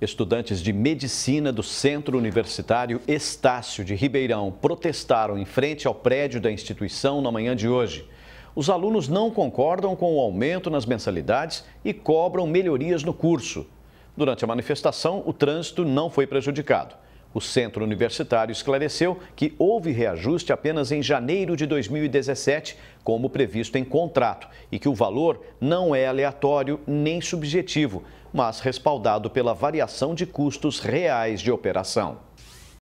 Estudantes de medicina do Centro Universitário Estácio de Ribeirão protestaram em frente ao prédio da instituição na manhã de hoje. Os alunos não concordam com o aumento nas mensalidades e cobram melhorias no curso. Durante a manifestação, o trânsito não foi prejudicado. O Centro Universitário esclareceu que houve reajuste apenas em janeiro de 2017, como previsto em contrato, e que o valor não é aleatório nem subjetivo, mas respaldado pela variação de custos reais de operação.